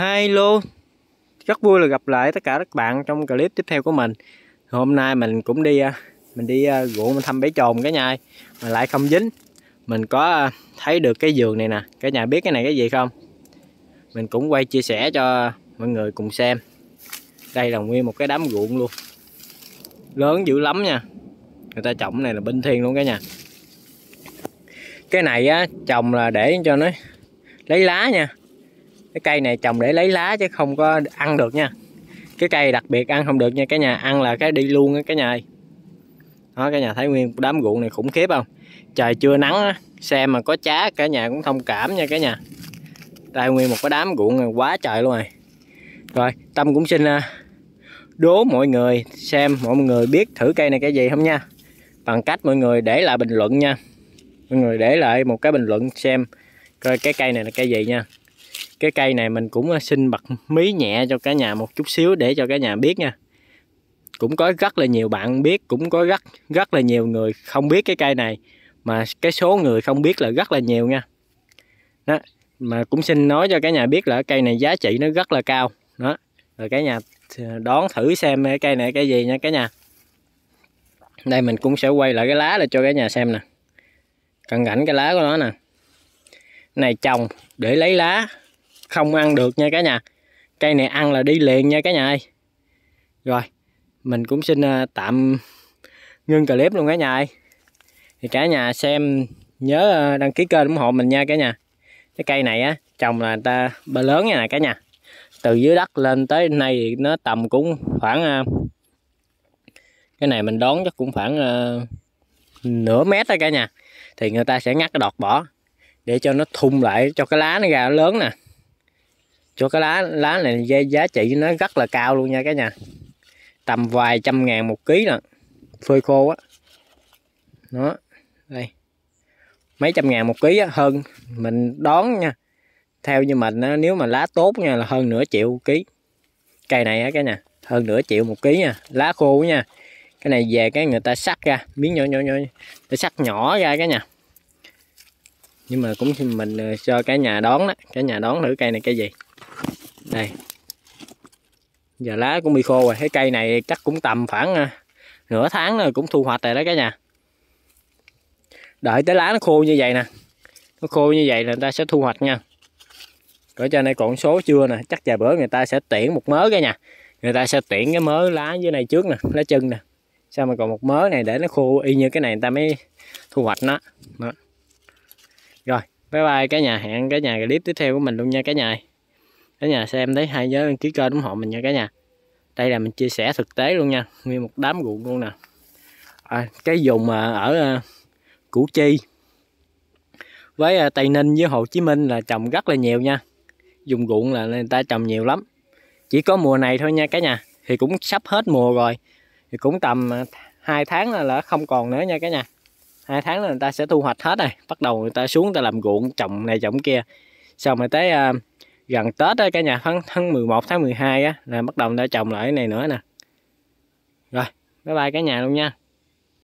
Hello Rất vui là gặp lại tất cả các bạn trong clip tiếp theo của mình Hôm nay mình cũng đi à, Mình đi à, ruộng mình thăm bể trồn cái nhà Mà lại không dính Mình có à, thấy được cái giường này nè cái nhà biết cái này cái gì không Mình cũng quay chia sẻ cho mọi người cùng xem Đây là nguyên một cái đám ruộng luôn Lớn dữ lắm nha Người ta trồng này là binh thiên luôn cái nhà Cái này á trồng là để cho nó Lấy lá nha cái cây này trồng để lấy lá chứ không có ăn được nha cái cây đặc biệt ăn không được nha cái nhà ăn là cái đi luôn á cái nhà ơi đó cái nhà thái nguyên đám ruộng này khủng khiếp không trời chưa nắng xe mà có chá cả nhà cũng thông cảm nha cả nhà đây nguyên một cái đám ruộng này quá trời luôn rồi rồi tâm cũng xin à, đố mọi người xem mọi người biết thử cây này cái gì không nha bằng cách mọi người để lại bình luận nha mọi người để lại một cái bình luận xem coi cái cây này là cây gì nha cái cây này mình cũng à, xin bật mí nhẹ cho cả nhà một chút xíu để cho cả nhà biết nha cũng có rất là nhiều bạn biết cũng có rất rất là nhiều người không biết cái cây này mà cái số người không biết là rất là nhiều nha đó mà cũng xin nói cho cả nhà biết là cây này giá trị nó rất là cao đó rồi cả nhà à, đón thử xem cái cây này cái gì nha cả nhà đây mình cũng sẽ quay lại cái lá để cho cả nhà xem nè cận cảnh cái lá của nó nè này trồng để lấy lá không ăn được nha cả nhà cây này ăn là đi liền nha cả nhà ơi rồi mình cũng xin à, tạm ngưng clip luôn cả nhà ơi thì cả nhà xem nhớ à, đăng ký kênh ủng hộ mình nha cả nhà cái cây này á trồng là người ta bơ lớn nha nè cả nhà từ dưới đất lên tới nay thì nó tầm cũng khoảng à, cái này mình đón chắc cũng khoảng nửa mét thôi cả nhà thì người ta sẽ ngắt cái đọt bỏ để cho nó thun lại cho cái lá nó ra nó lớn nè cho cái lá lá này giá, giá trị nó rất là cao luôn nha cả nhà tầm vài trăm ngàn một ký nè phơi khô á nó đây mấy trăm ngàn một ký á, hơn mình đón nha theo như mình á, nếu mà lá tốt nha là hơn nửa triệu ký cây này á cả nhà hơn nửa triệu một ký nha lá khô nha cái này về cái người ta sắt ra miếng nhỏ nhỏ nhỏ để sắt nhỏ ra cả nhà nhưng mà cũng mình ờ, cho cả nhà đón đó cả nhà đón thử cây này cây gì đây giờ lá cũng bị khô rồi cái cây này chắc cũng tầm khoảng à, nửa tháng rồi cũng thu hoạch rồi đó cả nhà đợi tới lá nó khô như vậy nè nó khô như vậy là người ta sẽ thu hoạch nha cỡ trên này còn số chưa nè chắc vài bữa người ta sẽ tiễn một mớ cả nhà người ta sẽ tiễn cái mớ lá dưới này trước nè lá chân nè sao mà còn một mớ này để nó khô y như cái này người ta mới thu hoạch nó đó. rồi bye bye cả nhà hẹn cả nhà clip tiếp theo của mình luôn nha cả nhà cả nhà xem thấy hai nhớ đăng ký kênh ủng hộ mình nha cả nhà đây là mình chia sẻ thực tế luôn nha nguyên một đám ruộng luôn nè à, cái vùng mà ở à, củ chi với à, tây ninh với hồ chí minh là trồng rất là nhiều nha dùng ruộng là người ta trồng nhiều lắm chỉ có mùa này thôi nha cả nhà thì cũng sắp hết mùa rồi thì cũng tầm à, hai tháng là, là không còn nữa nha cả nhà hai tháng là người ta sẽ thu hoạch hết rồi bắt đầu người ta xuống người ta làm ruộng trồng này trồng kia xong rồi tới uh, gần Tết á cả nhà tháng tháng 11 tháng 12 á là bắt đầu đã trồng lại cái này nữa nè. Rồi, bye bye cả nhà luôn nha.